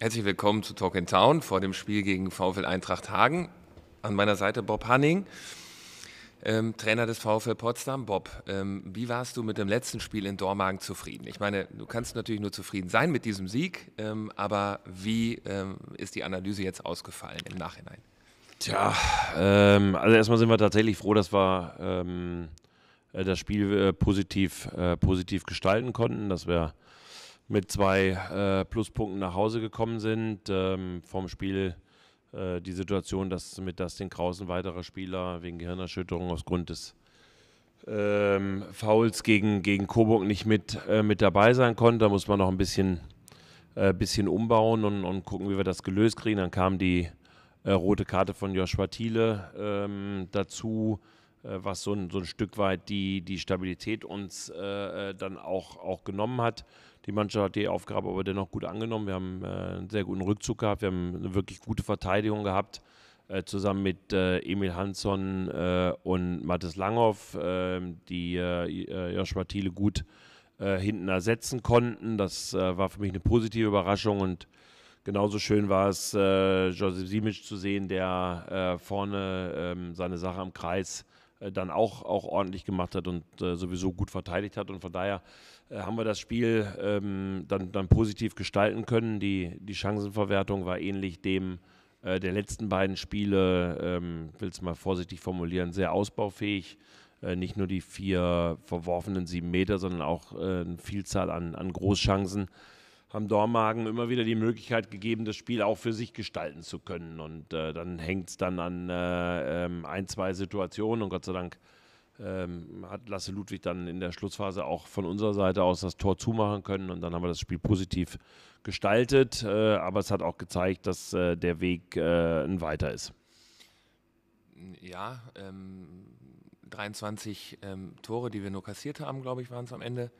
Herzlich willkommen zu Talk in Town vor dem Spiel gegen VfL Eintracht Hagen. An meiner Seite Bob Hanning, ähm, Trainer des VfL Potsdam. Bob, ähm, wie warst du mit dem letzten Spiel in Dormagen zufrieden? Ich meine, du kannst natürlich nur zufrieden sein mit diesem Sieg, ähm, aber wie ähm, ist die Analyse jetzt ausgefallen im Nachhinein? Tja, ähm, also erstmal sind wir tatsächlich froh, dass wir ähm, äh, das Spiel äh, positiv, äh, positiv gestalten konnten, dass wir mit zwei äh, Pluspunkten nach Hause gekommen sind. Ähm, vom Spiel äh, die Situation, dass mit Dustin Krausen weiterer Spieler wegen Gehirnerschütterung aufgrund des ähm, Fouls gegen, gegen Coburg nicht mit, äh, mit dabei sein konnte. Da muss man noch ein bisschen, äh, bisschen umbauen und, und gucken, wie wir das gelöst kriegen. Dann kam die äh, rote Karte von Joshua Thiele ähm, dazu. Äh, was so ein, so ein Stück weit die, die Stabilität uns äh, äh, dann auch, auch genommen hat. Die Mannschaft hat die Aufgabe aber dennoch gut angenommen. Wir haben äh, einen sehr guten Rückzug gehabt, wir haben eine wirklich gute Verteidigung gehabt, äh, zusammen mit Emil Hansson und Mathis Langhoff, die Joshua Thiele gut hinten ersetzen konnten. Das war für mich eine positive Überraschung und Genauso schön war es, äh, Josef Simic zu sehen, der vorne ähm, seine Sache am Kreis äh, dann auch, auch ordentlich gemacht hat und äh, sowieso gut verteidigt hat. Und von daher äh, haben wir das Spiel ähm, dann, dann positiv gestalten können. Die, die Chancenverwertung war ähnlich dem äh, der letzten beiden Spiele, ähm, will es mal vorsichtig formulieren, sehr ausbaufähig. Äh, nicht nur die vier verworfenen sieben Meter, sondern auch äh, eine Vielzahl an, an Großchancen haben Dormagen immer wieder die Möglichkeit gegeben, das Spiel auch für sich gestalten zu können. Und äh, dann hängt es dann an äh, ähm, ein, zwei Situationen und Gott sei Dank ähm, hat Lasse Ludwig dann in der Schlussphase auch von unserer Seite aus das Tor zumachen können und dann haben wir das Spiel positiv gestaltet. Äh, aber es hat auch gezeigt, dass äh, der Weg äh, ein weiter ist. Ja, ähm, 23 ähm, Tore, die wir nur kassiert haben, glaube ich, waren es am Ende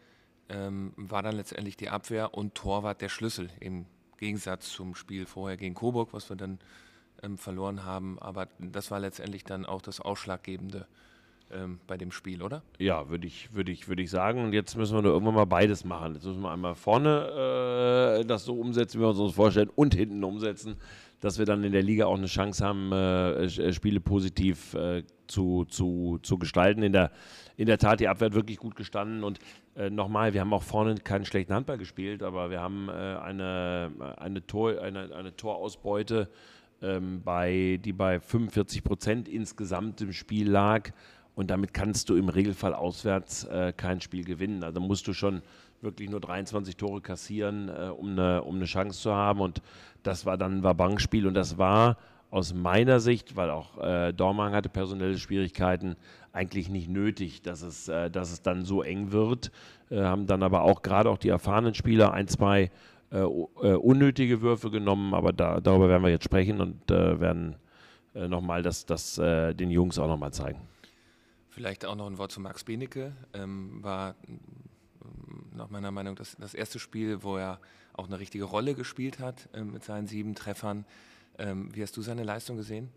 ähm, war dann letztendlich die Abwehr und Torwart der Schlüssel im Gegensatz zum Spiel vorher gegen Coburg, was wir dann ähm, verloren haben. Aber das war letztendlich dann auch das ausschlaggebende ähm, bei dem Spiel, oder? Ja, würde ich, würd ich, würd ich sagen. Und jetzt müssen wir nur irgendwann mal beides machen. Jetzt müssen wir einmal vorne äh, das so umsetzen, wie wir uns das vorstellen, und hinten umsetzen, dass wir dann in der Liga auch eine Chance haben, äh, äh Spiele positiv äh, zu, zu, zu gestalten. In der, in der Tat, die Abwehr hat wirklich gut gestanden. Und äh, nochmal, wir haben auch vorne keinen schlechten Handball gespielt, aber wir haben äh, eine, eine, Tor, eine, eine Torausbeute, ähm, bei, die bei 45 Prozent insgesamt im Spiel lag. Und damit kannst du im Regelfall auswärts äh, kein Spiel gewinnen. Also musst du schon wirklich nur 23 Tore kassieren, äh, um, eine, um eine Chance zu haben. Und das war dann ein wabank Und das war aus meiner Sicht, weil auch äh, Dormagen hatte personelle Schwierigkeiten, eigentlich nicht nötig, dass es, äh, dass es dann so eng wird. Äh, haben dann aber auch gerade auch die erfahrenen Spieler ein, zwei äh, äh unnötige Würfe genommen, aber da, darüber werden wir jetzt sprechen und äh, werden äh, nochmal das, das äh, den Jungs auch nochmal zeigen. Vielleicht auch noch ein Wort zu Max Benecke. Ähm, war ähm, nach meiner Meinung das, das erste Spiel, wo er auch eine richtige Rolle gespielt hat ähm, mit seinen sieben Treffern. Ähm, wie hast du seine Leistung gesehen?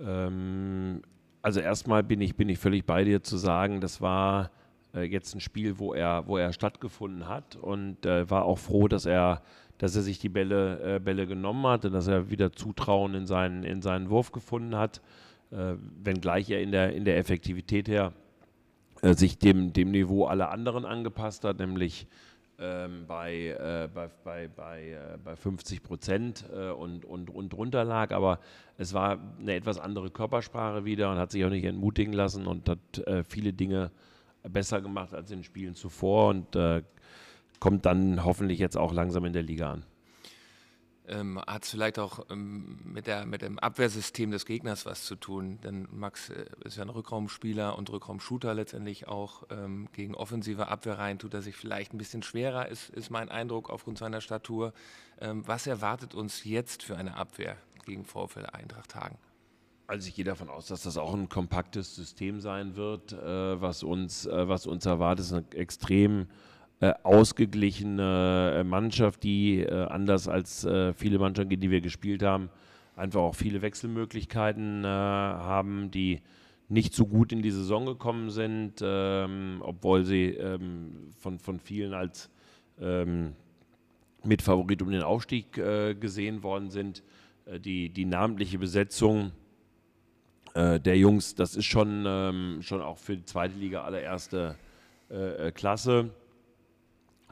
Ähm, also erstmal bin ich, bin ich völlig bei dir zu sagen, das war äh, jetzt ein Spiel, wo er, wo er stattgefunden hat und äh, war auch froh, dass er, dass er sich die Bälle, äh, Bälle genommen hat und dass er wieder Zutrauen in seinen, in seinen Wurf gefunden hat äh, wenngleich er in der, in der Effektivität her äh, sich dem, dem Niveau aller anderen angepasst hat, nämlich ähm, bei, äh, bei, bei, bei, äh, bei 50 Prozent äh, und, und, und drunter lag. Aber es war eine etwas andere Körpersprache wieder und hat sich auch nicht entmutigen lassen und hat äh, viele Dinge besser gemacht als in den Spielen zuvor und äh, kommt dann hoffentlich jetzt auch langsam in der Liga an ähm, hat es vielleicht auch ähm, mit, der, mit dem Abwehrsystem des Gegners was zu tun. Denn Max äh, ist ja ein Rückraumspieler und Rückraumshooter letztendlich auch. Ähm, gegen offensive Abwehrreihen tut er sich vielleicht ein bisschen schwerer, ist, ist mein Eindruck aufgrund seiner Statur. Ähm, was erwartet uns jetzt für eine Abwehr gegen Vorfälle Eintracht Hagen? Also ich gehe davon aus, dass das auch ein kompaktes System sein wird, äh, was, uns, äh, was uns erwartet. Es ist eine extrem äh, ausgeglichene äh, Mannschaft, die äh, anders als viele Mannschaften, die wir gespielt haben, einfach auch viele Wechselmöglichkeiten haben, die nicht so gut in die Saison gekommen sind, ähm, obwohl sie ähm, von, von vielen als ähm, Mitfavorit um den Aufstieg äh, gesehen worden sind. Äh, die, die namentliche Besetzung äh, der Jungs, das ist schon, ähm, schon auch für die zweite Liga allererste Klasse.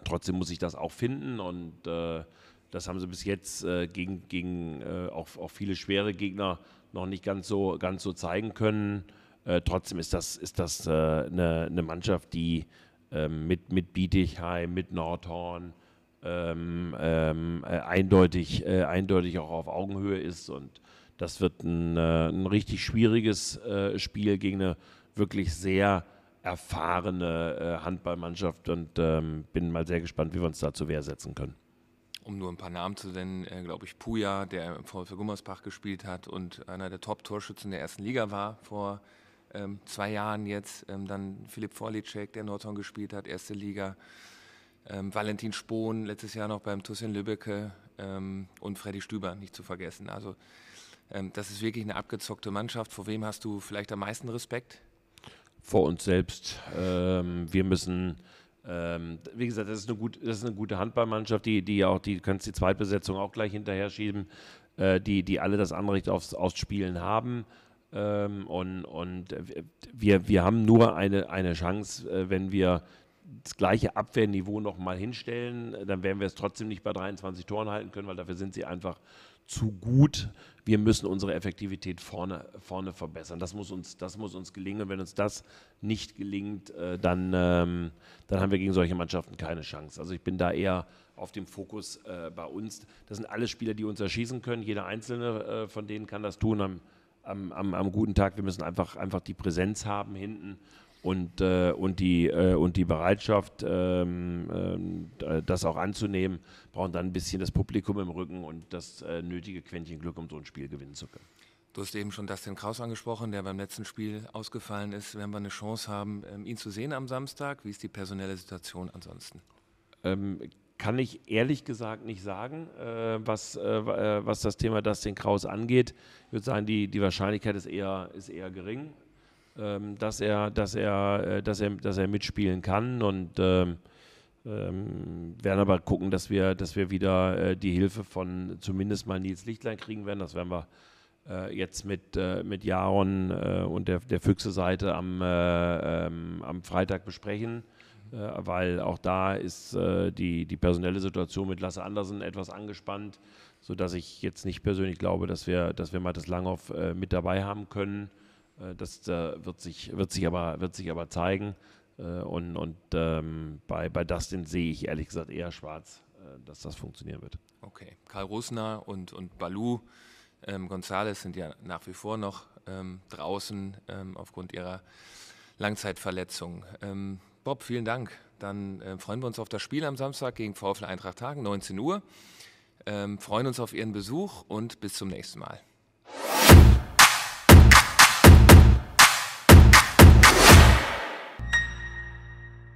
Trotzdem muss ich das auch finden und äh, das haben sie bis jetzt äh, gegen, gegen äh, auch, auch viele schwere Gegner noch nicht ganz so, ganz so zeigen können. Äh, trotzdem ist das, ist das äh, eine, eine Mannschaft, die ähm, mit, mit Bietigheim, mit Nordhorn ähm, ähm, eindeutig, eindeutig auch auf Augenhöhe ist und das wird ein, ein richtig schwieriges Spiel gegen eine wirklich sehr erfahrene äh, Handballmannschaft und ähm, bin mal sehr gespannt, wie wir uns da zur Wehr setzen können. Um nur ein paar Namen zu nennen, äh, glaube ich, Puja, der im VfL Gummersbach gespielt hat und einer der Top-Torschützen der ersten Liga war vor ähm, zwei Jahren jetzt. Ähm, dann Philipp Vorlicek, der Nordhorn gespielt hat, erste Liga. Ähm, Valentin Spohn, letztes Jahr noch beim Tussin Lübbecke ähm, und Freddy Stüber, nicht zu vergessen. Also ähm, das ist wirklich eine abgezockte Mannschaft. Vor wem hast du vielleicht am meisten Respekt? vor uns selbst. Ähm, wir müssen ähm, wie gesagt, das ist eine, gut, das ist eine gute Handballmannschaft, die, die auch, die kannst die Zweitbesetzung auch gleich hinterher schieben, äh, die, die alle das Anrecht aufs, aufs Spielen haben. Ähm, und und wir, wir haben nur eine, eine Chance, äh, wenn wir das gleiche Abwehrniveau nochmal hinstellen, dann werden wir es trotzdem nicht bei 23 Toren halten können, weil dafür sind sie einfach zu gut. Wir müssen unsere Effektivität vorne, vorne verbessern. Das muss, uns, das muss uns gelingen. Und wenn uns das nicht gelingt, äh, dann, ähm, dann haben wir gegen solche Mannschaften keine Chance. Also ich bin da eher auf dem Fokus äh, bei uns. Das sind alle Spieler, die uns erschießen können. Jeder einzelne äh, von denen kann das tun am, am, am, am guten Tag. Wir müssen einfach, einfach die Präsenz haben hinten und, äh, und, die, äh, und die Bereitschaft, ähm, äh, das auch anzunehmen, brauchen dann ein bisschen das Publikum im Rücken und das äh, nötige Quäntchen Glück, um so ein Spiel gewinnen zu können. Du hast eben schon Dustin Kraus angesprochen, der beim letzten Spiel ausgefallen ist. Werden wir eine Chance haben, ähm, ihn zu sehen am Samstag? Wie ist die personelle Situation ansonsten? Ähm, kann ich ehrlich gesagt nicht sagen, äh, was, äh, äh was das Thema Dustin Kraus angeht. Ich würde sagen, die, die Wahrscheinlichkeit ist eher, ist eher gering ähm, dass, er, dass, er, äh, dass, er, dass er mitspielen kann. Und ähm, ähm, werden aber gucken, dass wir, dass wir wieder äh, die Hilfe von zumindest mal Nils Lichtlein kriegen werden. Das werden wir äh, jetzt mit, äh, mit Jaron äh, und der, der Füchse-Seite am, äh, ähm, am Freitag besprechen, äh, weil auch da ist die, die personelle Situation mit Lasse Andersen etwas angespannt, sodass ich jetzt nicht persönlich glaube, dass wir, dass wir Mattes Langhoff mit dabei haben können. Äh, das wird, sich, wird, sich aber, wird sich aber zeigen. Äh, und und ähm, bei, bei Dustin sehe ich ehrlich gesagt eher schwarz, äh, dass das funktionieren wird. Okay, Karl Rosner und, und Balu ähm, Gonzales sind ja nach wie vor noch ähm, draußen ähm, aufgrund ihrer Langzeitverletzung. Ähm, Bob, vielen Dank. Dann äh, freuen wir uns auf das Spiel am Samstag gegen VfL Eintracht Hagen, 19 Uhr. Ähm, freuen uns auf Ihren Besuch und bis zum nächsten Mal.